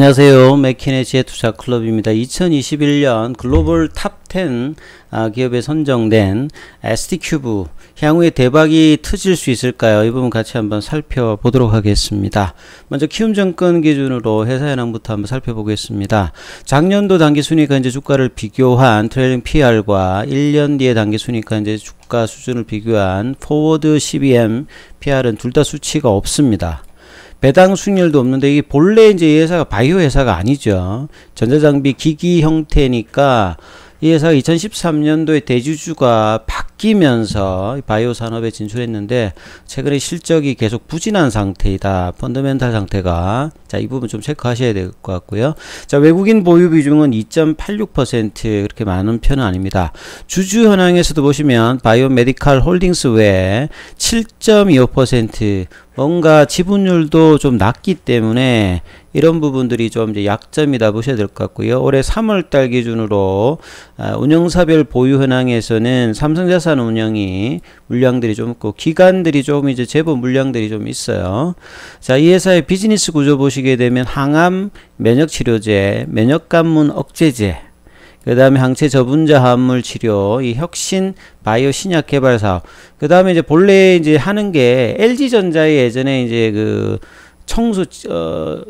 안녕하세요. 맥키네지의 투자 클럽입니다. 2021년 글로벌 탑 10 아, 기업에 선정된 ST 큐브 향후에 대박이 터질 수 있을까요? 이 부분 같이 한번 살펴보도록 하겠습니다. 먼저 키움증권 기준으로 회사 현황부터 한번 살펴보겠습니다. 작년도 단기 순익과 현재 주가를 비교한 트레일링 PR과 1년 뒤의 단기 순익과 현재 주가 수준을 비교한 포워드 CBM PR은 둘 다 수치가 없습니다. 배당 순율도 없는데 이게 본래 이제 회사가 바이오 회사가 아니죠. 전자장비 기기 형태니까 이 회사가 2013년도에 대주주가 바뀌면서 바이오 산업에 진출했는데 최근에 실적이 계속 부진한 상태이다. 펀더멘탈 상태가 자 이 부분 좀 체크하셔야 될 것 같고요. 자 외국인 보유 비중은 2.86% 그렇게 많은 편은 아닙니다. 주주 현황에서도 보시면 바이오 메디칼 홀딩스 외에 7.25% 뭔가 지분율도 좀 낮기 때문에 이런 부분들이 좀 이제 약점이다 보셔야 될 것 같고요. 올해 3월달 기준으로 아, 운영사별 보유 현황에서는 삼성자산 운영이 물량들이 좀 있고 기관들이 좀 이제 제법 물량들이 좀 있어요. 자, 이 회사의 비즈니스 구조 보시게 되면 항암 면역치료제, 면역감문 억제제, 그 다음에 항체 저분자 화합물 치료, 이 혁신 바이오 신약 개발 사업. 그 다음에 이제 본래 이제 하는 게 LG전자의 예전에 이제 그 청수, 어,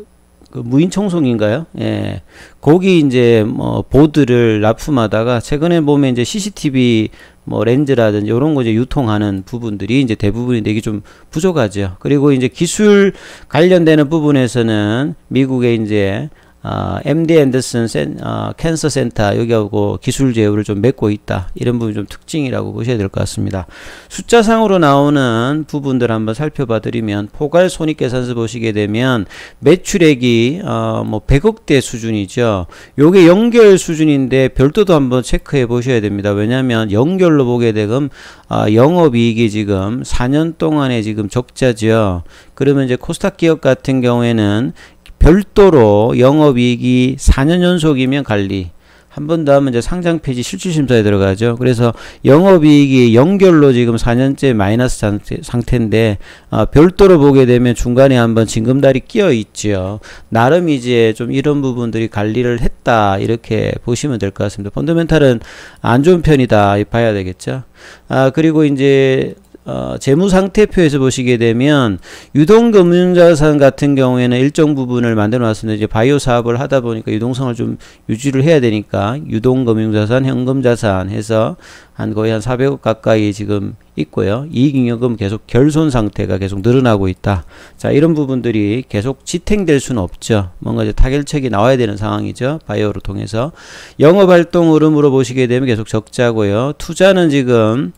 그 무인청송인가요? 예. 거기 이제 뭐 보드를 납품하다가 최근에 보면 이제 CCTV 뭐 렌즈라든지 이런 거 이제 유통하는 부분들이 이제 대부분인데 이게 좀 부족하죠. 그리고 이제 기술 관련되는 부분에서는 미국의 이제 아, MD 앤더슨 센, 아, 캔서 센터 여기하고 기술 제휴를 좀 맺고 있다. 이런 부분이 좀 특징이라고 보셔야 될 것 같습니다. 숫자상으로 나오는 부분들 한번 살펴봐 드리면 포괄 손익 계산서 보시게 되면 매출액이 어, 뭐 100억대 수준이죠. 요게 연결 수준인데 별도도 한번 체크해 보셔야 됩니다. 왜냐하면 연결로 보게 되면 아, 영업이익이 지금 4년 동안에 지금 적자죠. 그러면 이제 코스닥 기업 같은 경우에는 별도로 영업이익이 4년 연속이면 관리 한 번 더 하면 이제 상장 폐지 실질심사에 들어가죠. 그래서 영업이익이 연결로 지금 4년째 마이너스 상태, 인데 아, 어, 별도로 보게 되면 중간에 한번 징금달이 끼어 있죠 나름 이제 좀 이런 부분들이 관리를 했다 이렇게 보시면 될 것 같습니다. 펀더멘탈은 안 좋은 편이다 봐야 되겠죠. 아 그리고 이제 어, 재무상태표에서 보시게 되면 유동금융자산 같은 경우에는 일정 부분을 만들어 놨습니다. 이제 바이오 사업을 하다 보니까 유동성을 좀 유지를 해야 되니까 유동금융자산, 현금자산 해서 한 거의 한 400억 가까이 지금 있고요. 이익잉여금 계속 결손 상태가 계속 늘어나고 있다. 자, 이런 부분들이 계속 지탱될 수는 없죠. 뭔가 이제 타결책이 나와야 되는 상황이죠. 바이오를 통해서. 영업활동 흐름으로 보시게 되면 계속 적자고요. 투자는 지금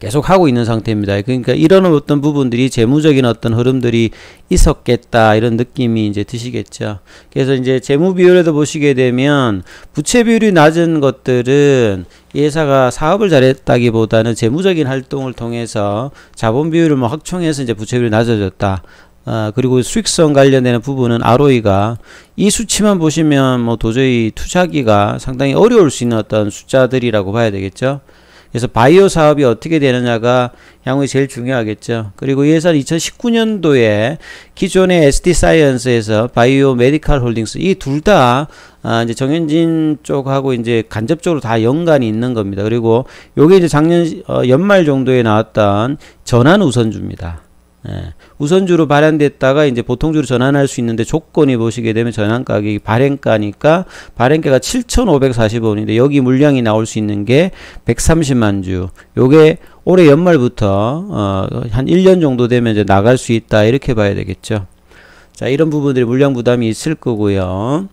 계속 하고 있는 상태입니다. 그러니까 이런 어떤 부분들이 재무적인 어떤 흐름들이 있었겠다 이런 느낌이 이제 드시겠죠. 그래서 이제 재무 비율에도 보시게 되면 부채 비율이 낮은 것들은 예사가 사업을 잘했다기보다는 재무적인 활동을 통해서 자본 비율을 뭐 확충해서 이제 부채 비율이 낮아졌다. 아, 그리고 수익성 관련되는 부분은 ROE가 이 수치만 보시면 뭐 도저히 투자하기가 상당히 어려울 수 있는 어떤 숫자들이라고 봐야 되겠죠. 그래서 바이오 사업이 어떻게 되느냐가 향후에 제일 중요하겠죠. 그리고 이 회사는 2019년도에 기존의 SD 사이언스에서 바이오 메디컬 홀딩스 이 둘다 아, 이제 정현진 쪽하고 이제 간접적으로 다 연관이 있는 겁니다. 그리고 요게 이제 작년 어, 연말 정도에 나왔던 전환 우선주입니다. 예. 우선주로 발행됐다가 이제 보통주로 전환할 수 있는데 조건이 보시게 되면 전환 가격이 발행가니까 발행가가 7,540원인데 여기 물량이 나올 수 있는 게 130만 주. 요게 올해 연말부터 어, 한 1년 정도 되면 이제 나갈 수 있다 이렇게 봐야 되겠죠. 자, 이런 부분들이 물량 부담이 있을 거고요.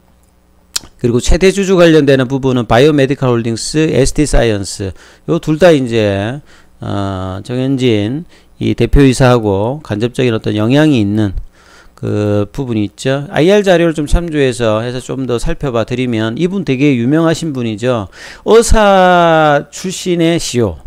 그리고 최대 주주 관련되는 부분은 바이오메디컬 홀딩스, ST 사이언스 요 둘 다 이제 어, 정현진 이 대표이사하고 간접적인 어떤 영향이 있는 그 부분이 있죠. IR 자료를 좀 참조해서 해서 좀 더 살펴봐 드리면 이분 되게 유명하신 분이죠. 어사 출신의 CEO.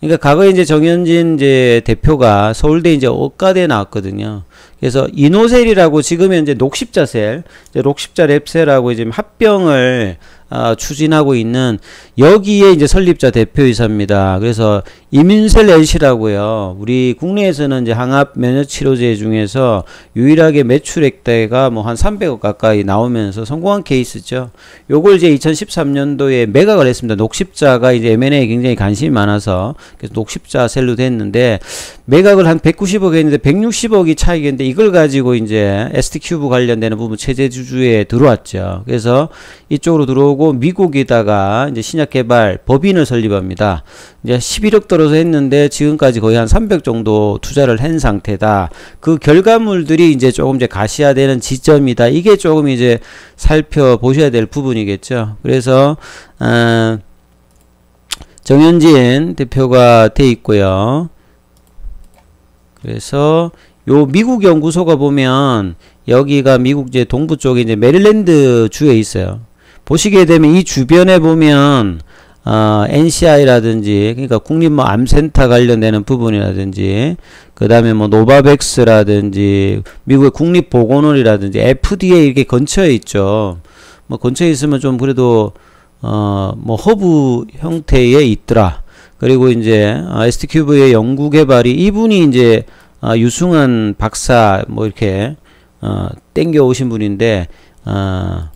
그러니까 과거에 이제 정현진 이제 대표가 서울대 이제 억가대 나왔거든요. 그래서 이노셀이라고 지금 현재 녹십자셀, 녹십자 랩셀하고 이제 합병을 어, 추진하고 있는 여기에 이제 설립자 대표이사입니다. 그래서 이민셀 엘시라고요. 우리 국내에서는 이제 항암 면역 치료제 중에서 유일하게 매출액대가 뭐 한 300억 가까이 나오면서 성공한 케이스죠. 요걸 이제 2013년도에 매각을 했습니다. 녹십자가 이제 M&A에 굉장히 관심이 많아서 그래서 녹십자 셀로 됐는데 매각을 한 190억 했는데 160억이 차익인데 이걸 가지고 이제 ST 큐브 관련되는 부분 체제 주주에 들어왔죠. 그래서 이쪽으로 들어오 그러고 미국에다가 이제 신약 개발 법인을 설립합니다. 이제 11억 들어서 했는데 지금까지 거의 한 300 정도 투자를 한 상태다. 그 결과물들이 이제 조금 이제 가시화되는 지점이다. 이게 조금 이제 살펴보셔야 될 부분이겠죠. 그래서 어, 정현진 대표가 돼 있고요. 그래서 요 미국 연구소가 보면 여기가 미국 이제 동부 쪽에 이제 메릴랜드 주에 있어요. 보시게 되면 이 주변에 보면 어, NCI라든지 그러니까 국립 뭐 암센터 관련되는 부분이라든지 그 다음에 뭐 노바백스라든지 미국의 국립보건원이라든지 FDA 이렇게 근처에 있죠. 뭐 근처에 있으면 좀 그래도 어, 뭐 허브 형태에 있더라. 그리고 이제 어, ST큐브의 연구 개발이 이분이 이제 어, 유승한 박사 뭐 이렇게 어, 땡겨 오신 분인데 어,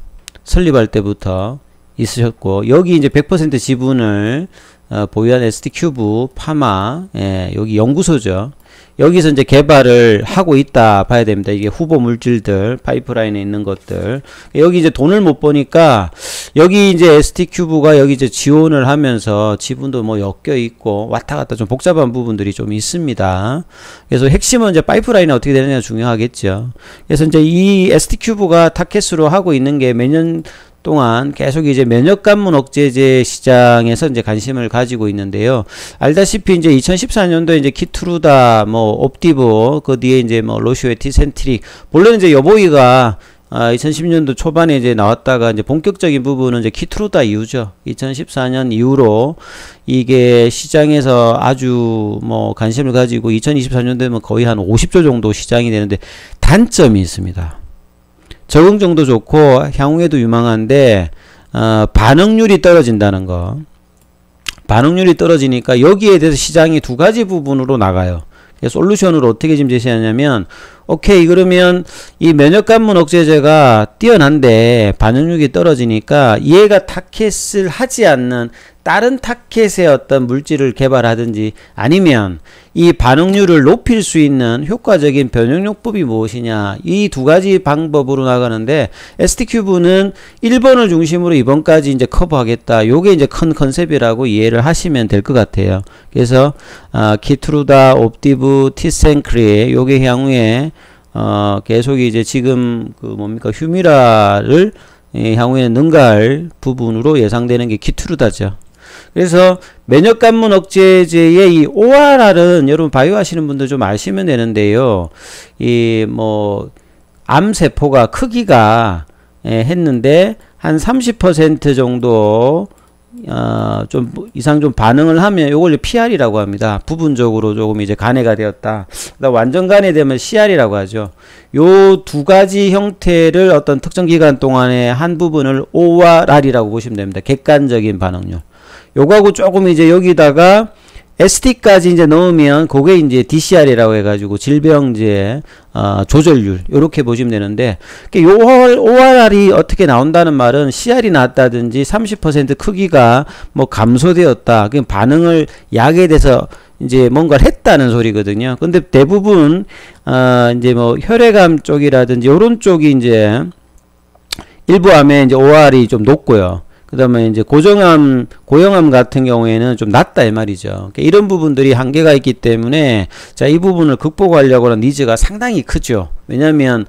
설립할 때부터 있으셨고 여기 이제 100% 지분을 어, 보유한 s d 큐브 파마 예, 여기 연구소죠. 여기서 이제 개발을 하고 있다 봐야 됩니다. 이게 후보 물질들, 파이프라인에 있는 것들. 여기 이제 돈을 못보니까 여기 이제 ST 큐브가 여기 이제 지원을 하면서 지분도 뭐 엮여 있고 왔다 갔다 좀 복잡한 부분들이 좀 있습니다. 그래서 핵심은 이제 파이프라인이 어떻게 되느냐 중요하겠죠. 그래서 이제 이 ST 큐브가 타켓으로 하고 있는 게 매년 동안 계속 이제 면역감문 억제제 시장에서 이제 관심을 가지고 있는데요. 알다시피 이제 2 0 1 4년도 이제 키트루다, 뭐 옵티브, 그 뒤에 이제 뭐 로시웨티 센트릭, 본래 이제 여보이가 아, 2010년도 초반에 이제 나왔다가 이제 본격적인 부분은 이제 키트루다 이후죠. 2014년 이후로 이게 시장에서 아주 뭐 관심을 가지고 2024년 되면 뭐 거의 한 50조 정도 시장이 되는데 단점이 있습니다. 적응정도 좋고 향후에도 유망한데 어, 반응률이 떨어진다는 거 반응률이 떨어지니까 여기에 대해서 시장이 두 가지 부분으로 나가요 솔루션을 어떻게 지금 제시하냐면 오케이 그러면 이 면역감문 억제제가 뛰어난데 반응률이 떨어지니까 얘가 타켓을 하지 않는 다른 타켓의 어떤 물질을 개발하든지 아니면 이 반응률을 높일 수 있는 효과적인 변형요법이 무엇이냐 이 두 가지 방법으로 나가는데 ST큐브는 1번을 중심으로 2번까지 이제 커버하겠다 요게 이제 큰 컨셉이라고 이해를 하시면 될 것 같아요 그래서 아, 키트루다, 옵티브, 티센크리 에 요게 향후에 어, 계속 이제 지금 그 뭡니까 휴미라를 예, 향후에 능가할 부분으로 예상되는 게 키트루다죠 그래서 면역감문 억제제의 이 ORR은 여러분 바이오 하시는 분들 좀 아시면 되는데요. 이 뭐 암세포가 크기가 예, 했는데 한 30% 정도 어, 좀 이상 좀 반응을 하면 요걸 PR이라고 합니다. 부분적으로 조금 이제 간해가 되었다. 완전 간해되면 CR이라고 하죠. 요 두 가지 형태를 어떤 특정 기간 동안에 한 부분을 OR이라고 보시면 됩니다. 객관적인 반응률. 요거하고 조금 이제 여기다가 ST까지 이제 넣으면 그게 이제 DCR이라고 해가지고 질병제 어, 아, 조절률 요렇게 보시면 되는데 요월 ORR이 어떻게 나온다는 말은 CR이 났다든지 30% 크기가 뭐 감소되었다 그 반응을 약에 대해서 이제 뭔가를 했다는 소리거든요. 근데 대부분 어, 이제 뭐 혈액암 쪽이라든지 요런 쪽이 이제 일부 암에 이제 OR이 좀 높고요. 그 다음에 이제 고정암, 고형암 같은 경우에는 좀 낮다 이 말이죠. 그러니까 이런 부분들이 한계가 있기 때문에 자, 이 부분을 극복하려고 하는 니즈가 상당히 크죠. 왜냐면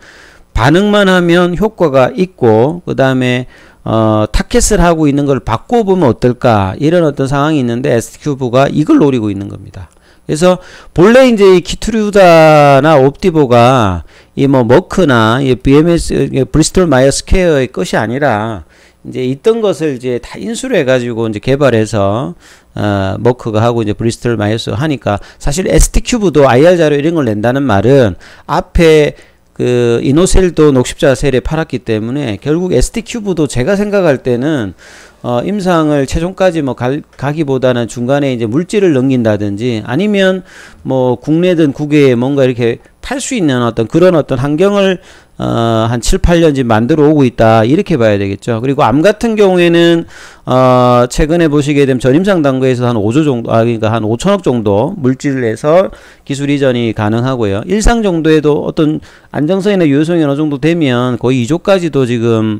반응만 하면 효과가 있고, 그 다음에 어, 타켓을 하고 있는 걸 바꿔보면 어떨까 이런 어떤 상황이 있는데 S큐브가 이걸 노리고 있는 겁니다. 그래서 본래 이제 이 키트류다나 옵티보가 이 뭐 머크나 이 BMS 브리스톨 마이어 스케어의 것이 아니라 이제 있던 것을 이제 다 인수를 해가지고 이제 개발해서 어, 머크가 하고 이제 브리스톨 마이어스 하니까 사실 ST 큐브도 IR 자료 이런 걸 낸다는 말은 앞에 그 이노셀도 녹십자 셀에 팔았기 때문에 결국 ST 큐브도 제가 생각할 때는 어, 임상을 최종까지 뭐 갈, 가기보다는 중간에 이제 물질을 넘긴다든지 아니면 뭐 국내든 국외에 뭔가 이렇게 팔 수 있는 어떤 그런 어떤 환경을 어, 한 7, 8년째 만들어 오고 있다. 이렇게 봐야 되겠죠. 그리고 암 같은 경우에는 어, 최근에 보시게 되면 전임상 단계에서 한 5조 정도, 아, 그러니까 한 5천억 정도 물질을 해서 기술 이전이 가능하고요. 일상 정도에도 어떤 안정성이나 유효성이 어느 정도 되면 거의 2조까지도 지금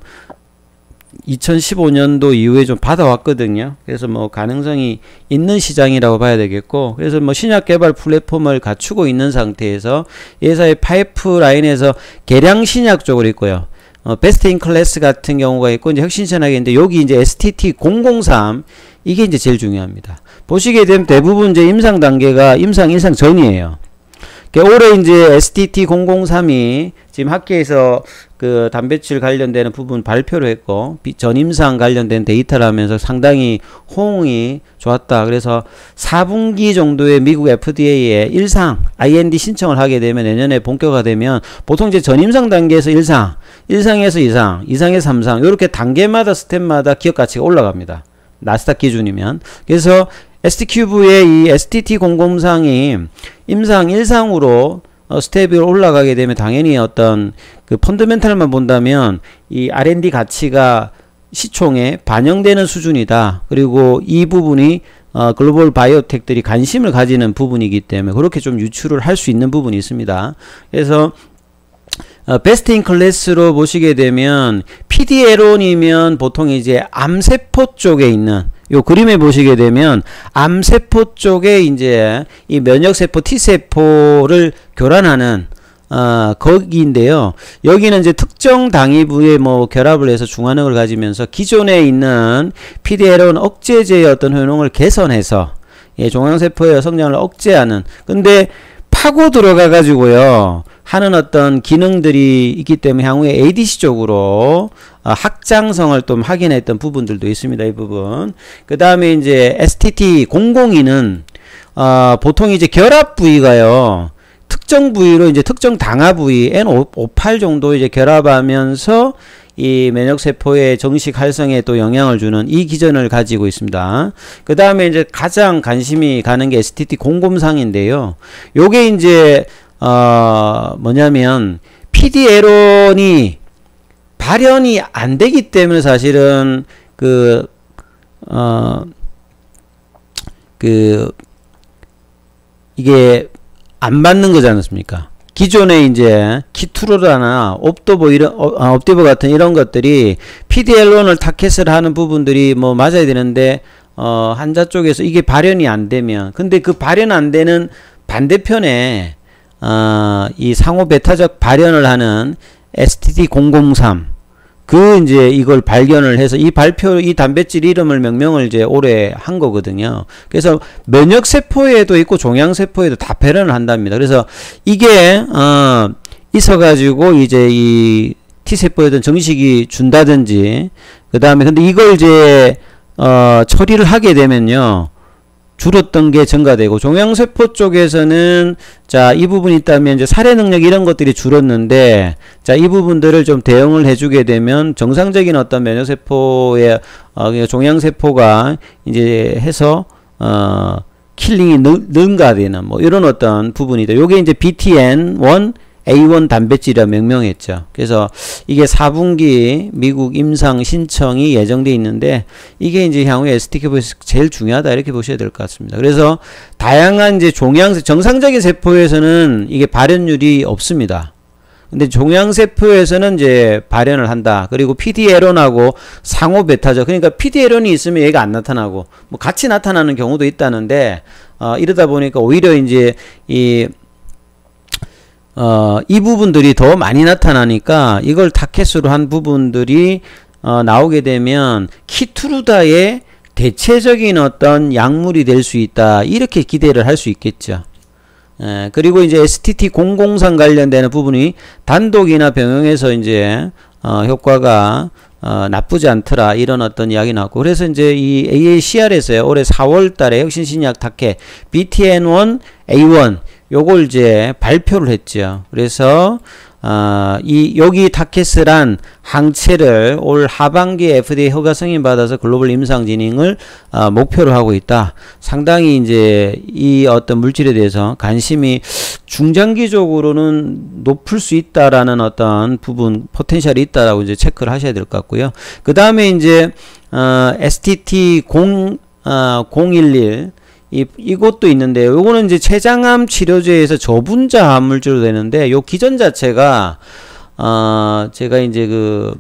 2015년도 이후에 좀 받아왔거든요. 그래서 뭐 가능성이 있는 시장이라고 봐야 되겠고, 그래서 뭐 신약 개발 플랫폼을 갖추고 있는 상태에서 예사의 파이프라인에서 개량 신약 쪽을로 있고요. 어, 베스트 인 클래스 같은 경우가 있고 이제 혁신 신학인데 여기 이제 STT 003 이게 이제 제일 중요합니다. 보시게 되면 대부분 이제 임상 단계가 임상 임상 전이에요. 그러니까 올해 이제 STT 003이 지금 학계에서 그 단백질 관련되는 부분 발표를 했고 전임상 관련된 데이터라면서 상당히 호응이 좋았다. 그래서 4분기 정도에 미국 FDA에 일상 IND 신청을 하게 되면 내년에 본격화되면 보통 이제 전임상 단계에서 일상, 일상에서 이상, 이상에서 3상 이렇게 단계마다 스텝마다 기업 가치가 올라갑니다. 나스닥 기준이면 그래서 s t q 브의이 STT 공공상이 임상 일상으로 어, 스텝이 올라가게 되면 당연히 어떤 그 펀드멘탈만 본다면 이 R&D 가치가 시총에 반영되는 수준이다. 그리고 이 부분이 어, 글로벌 바이오텍들이 관심을 가지는 부분이기 때문에 그렇게 좀 유출을 할 수 있는 부분이 있습니다. 그래서 어, 베스트 인 클래스로 보시게 되면 PDL론이면 보통 이제 암세포 쪽에 있는 요 그림에 보시게 되면 암세포 쪽에 이제 이 면역세포 T세포를 교란하는 아, 거기인데요. 여기는 이제 특정 당위부에 뭐 결합을 해서 중화능을 가지면서 기존에 있는 PDL-1 억제제의 어떤 효능을 개선해서 예, 종양세포의 성장을 억제하는 근데 파고 들어가 가지고요 하는 어떤 기능들이 있기 때문에 향후에 ADC 쪽으로 아, 확장성을좀 확인했던 부분들도 있습니다. 이 부분. 그 다음에 이제 STT 002는 어, 보통 이제 결합 부위가요. 특정 부위로 이제 특정 당하 부위 N58 정도 이제 결합하면서 이 면역세포의 정식 활성에 또 영향을 주는 이 기전을 가지고 있습니다. 그 다음에 이제 가장 관심이 가는 게 STT 공곰상인데요. 요게 이제, 어, 뭐냐면, PD에론이 발현이 안 되기 때문에 사실은 그, 어, 그, 이게 안받는 거지 않습니까? 기존에 이제 키투로라나 옵도보 이런 어, 아, 옵디보 같은 이런 것들이 PDL론을 타켓을 하는 부분들이 뭐 맞아야 되는데 어, 환자 쪽에서 이게 발현이 안 되면 근데 그 발현 안 되는 반대편에 어, 이 상호 베타적 발현을 하는 STD003 그 이제 이걸 발견을 해서 이 발표 이 단백질 이름을 명명을 이제 올해 한 거거든요. 그래서 면역 세포에도 있고 종양 세포에도 다 배란을 한답니다. 그래서 이게 어 있어 가지고 이제 이 T 세포에든 정식이 준다든지 그다음에 근데 이걸 이제 어 처리를 하게 되면요. 줄었던 게 증가되고 종양세포 쪽에서는 자 이 부분이 있다면 이제 살해 능력 이런 것들이 줄었는데 자 이 부분들을 좀 대응을 해주게 되면 정상적인 어떤 면역세포의 어, 그러니까 종양세포가 이제 해서 어 킬링이 능, 능가되는 뭐 이런 어떤 부분이다. 요게 이제 BTN1 A1 단백질이라 명명했죠. 그래서 이게 4분기 미국 임상 신청이 예정돼 있는데 이게 이제 향후에 s t 큐보에서 제일 중요하다 이렇게 보셔야 될 것 같습니다. 그래서 다양한 이제 종양 정상적인 세포에서는 이게 발현율이 없습니다. 근데 종양세포에서는 이제 발현을 한다. 그리고 PDL1하고 상호 베타죠. 그러니까 PDL1이 있으면 얘가 안 나타나고 뭐 같이 나타나는 경우도 있다는데 어, 이러다 보니까 오히려 이제 이 어, 이 부분들이 더 많이 나타나니까 이걸 타켓으로한 부분들이 어, 나오게 되면 키트루다의 대체적인 어떤 약물이 될 수 있다 이렇게 기대를 할 수 있겠죠. 예, 그리고 이제 STT 003 관련되는 부분이 단독이나 병용해서 이제 어, 효과가 어, 나쁘지 않더라 이런 어떤 이야기 나왔고 그래서 이제 이 a a c r 에서 올해 4월달에 혁신신약 탁해 BTN1 A1 요걸 이제 발표를 했죠. 그래서 어, 이 여기 타켓스란 항체를 올 하반기 FDA 허가 승인 받아서 글로벌 임상 진행을 어, 목표로 하고 있다. 상당히 이제 이 어떤 물질에 대해서 관심이 중장기적으로는 높을 수 있다라는 어떤 부분 포텐셜이 있다라고 이제 체크를 하셔야 될 것 같고요. 그 다음에 이제 어, STT 0 011 이, 이것도 있는데요. 요거는 이제 췌장암 치료제에서 저분자 암 물질로 되는데 요 기전 자체가 아, 어, 제가 이제 그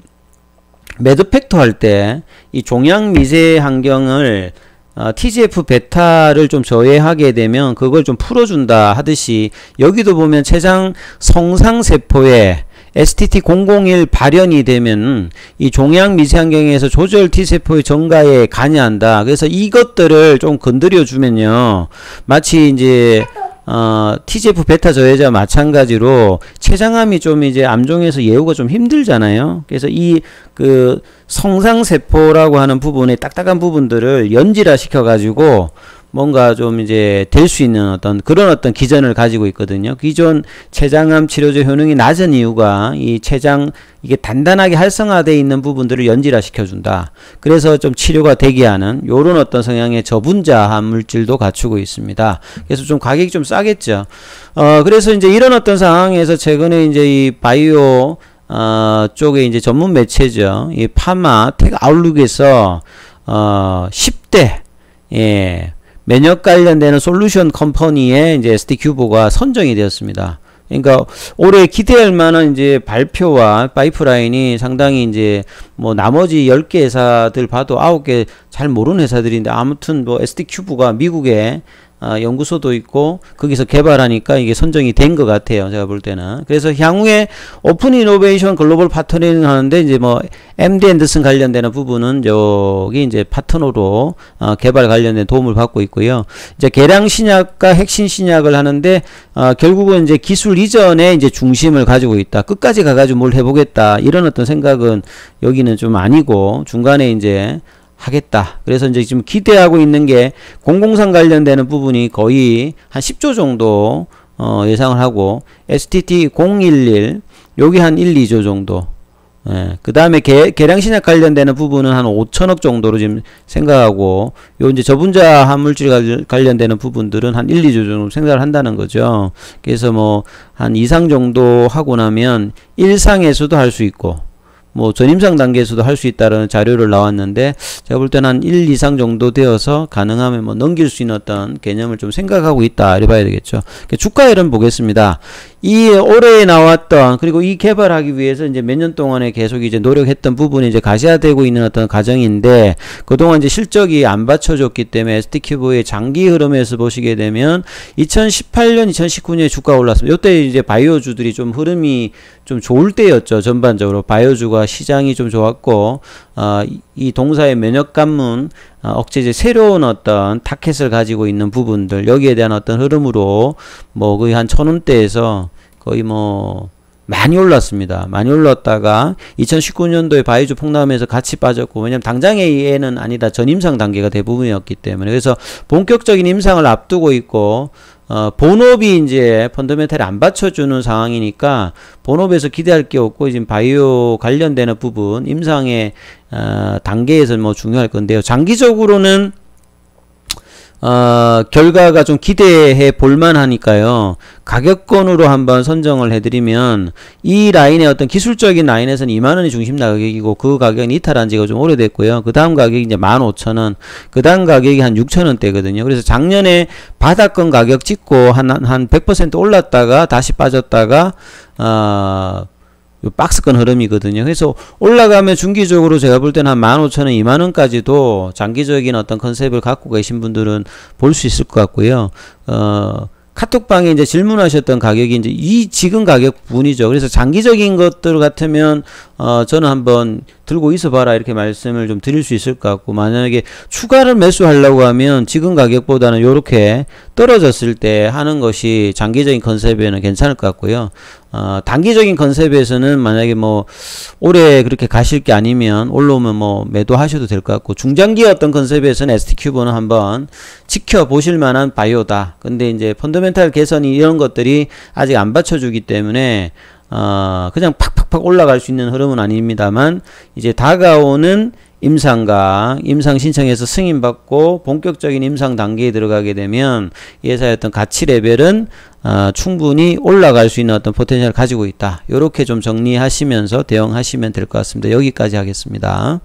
매드팩터 할 때 이 종양 미세 환경을 어, TGF 베타를 좀 저해하게 되면 그걸 좀 풀어준다 하듯이 여기도 보면 췌장 성상세포에 STT001 발현이 되면 이 종양 미세환경에서 조절 T세포의 증가에 관여한다. 그래서 이것들을 좀 건드려 주면요. 마치 이제 어, TGF 베타 저해자 마찬가지로 췌장암이 좀 이제 암종에서 예후가 좀 힘들잖아요. 그래서 이 그 성상세포라고 하는 부분의 딱딱한 부분들을 연질화 시켜가지고 뭔가 좀 이제 될 수 있는 어떤 그런 어떤 기전을 가지고 있거든요. 기존 췌장암 치료제 효능이 낮은 이유가 이 췌장 이게 단단하게 활성화되어 있는 부분들을 연질화 시켜준다. 그래서 좀 치료가 되게 하는 요런 어떤 성향의 저분자암 물질도 갖추고 있습니다. 그래서 좀 가격이 좀 싸겠죠. 어 그래서 이제 이런 어떤 상황에서 최근에 이제 이 바이오 어 쪽에 이제 전문 매체죠. 이 파마 택아울룩에서어 10대 예 매력 관련되는 솔루션 컴퍼니에 이제 SD 큐브가 선정이 되었습니다. 그러니까 올해 기대할 만한 이제 발표와 파이프라인이 상당히 이제 뭐 나머지 10개 회사들 봐도 9개 잘 모르는 회사들인데 아무튼 뭐 SD 큐브가 미국의 아, 연구소도 있고 거기서 개발하니까 이게 선정이 된 것 같아요. 제가 볼 때는. 그래서 향후에 오픈 이노베이션 글로벌 파트너링 하는데 이제 뭐 MD 앤더슨 관련되는 부분은 여기 이제 파트너로 아, 개발 관련된 도움을 받고 있고요. 이제 개량 신약과 핵심 신약을 하는데 아, 결국은 이제 기술 이전에 이제 중심을 가지고 있다. 끝까지 가가지고 뭘 해보겠다 이런 어떤 생각은 여기는 좀 아니고 중간에 이제 하겠다. 그래서 이제 지금 기대하고 있는 게 공공상 관련되는 부분이 거의 한 10조 정도 어, 예상을 하고 STT 011 여기 한 1, 2조 정도. 예, 그 다음에 개량 신약 관련되는 부분은 한 5천억 정도로 지금 생각하고 요 이제 저분자 화물질 관련되는 부분들은 한 1, 2조 정도 생각을 한다는 거죠. 그래서 뭐 한이상 정도 하고 나면 일상에서도할 수 있고 뭐 전임상 단계에서도 할 수 있다는 자료를 나왔는데 제가 볼 때는 한 1 이상 정도 되어서 가능하면 뭐 넘길 수 있는 어떤 개념을 좀 생각하고 있다 이래 봐야 되겠죠. 주가 율은 보겠습니다. 이 올해 에 나왔던 그리고 이 개발하기 위해서 이제 몇 년 동안에 계속 이제 노력했던 부분이 이제 가시화되고 있는 어떤 과정인데 그동안 이제 실적이 안 받쳐줬기 때문에 ST큐브의 장기 흐름에서 보시게 되면 2018년, 2019년에 주가 올랐습니다. 이때 이제 바이오주들이 좀 흐름이 좀 좋을 때였죠. 전반적으로 바이오주가 시장이 좀 좋았고 어, 이 동사의 면역 감문 어, 억제제 새로운 어떤 타켓을 가지고 있는 부분들 여기에 대한 어떤 흐름으로 뭐 거의 한 천원대에서 거의 뭐 많이 올랐습니다. 많이 올랐다가 2019년도에 바이주 폭락하면서 같이 빠졌고 왜냐면 당장의 이해는 아니다. 전임상 단계가 대부분이었기 때문에 그래서 본격적인 임상을 앞두고 있고 어, 본업이 이제 펀더멘탈에 안 받쳐주는 상황이니까 본업에서 기대할 게 없고 지금 바이오 관련되는 부분 임상에 어, 단계에서 뭐 중요할 건데요. 장기적으로는 어, 결과가 좀 기대해 볼만하니까요. 가격권으로 한번 선정을 해드리면 이 라인의 어떤 기술적인 라인에서는 2만원이 중심 가격이고 그 가격은 이탈한 지가 좀 오래됐고요. 그 다음 가격이 이제 15,000원, 그 다음 가격이 한 6,000원대거든요. 그래서 작년에 바닥권 가격 찍고 한, 한 100% 올랐다가 다시 빠졌다가 어, 박스권 흐름이거든요. 그래서 올라가면 중기적으로 제가 볼 때는 한 15,000원, 2만원까지도 장기적인 어떤 컨셉을 갖고 계신 분들은 볼 수 있을 것 같고요. 어, 카톡방에 이제 질문하셨던 가격이 이제 이 지금 가격분이죠. 그래서 장기적인 것들 같으면 어, 저는 한번 들고 있어봐라 이렇게 말씀을 좀 드릴 수 있을 것 같고 만약에 추가를 매수하려고 하면 지금 가격보다는 이렇게 떨어졌을 때 하는 것이 장기적인 컨셉에는 괜찮을 것 같고요. 어, 단기적인 컨셉에서는 만약에 뭐 올해 그렇게 가실 게 아니면 올라오면 뭐 매도하셔도 될 것 같고 중장기 어떤 컨셉에서는 ST큐브는 한번 지켜보실 만한 바이오다. 근데 이제 펀더멘탈 개선이 이런 것들이 아직 안 받쳐주기 때문에 어, 그냥 팍팍팍 올라갈 수 있는 흐름은 아닙니다만 이제 다가오는 임상과 임상 신청에서 승인받고 본격적인 임상 단계에 들어가게 되면 예사의 어떤 가치 레벨은 어, 충분히 올라갈 수 있는 어떤 포텐셜을 가지고 있다. 이렇게 좀 정리하시면서 대응하시면 될 것 같습니다. 여기까지 하겠습니다.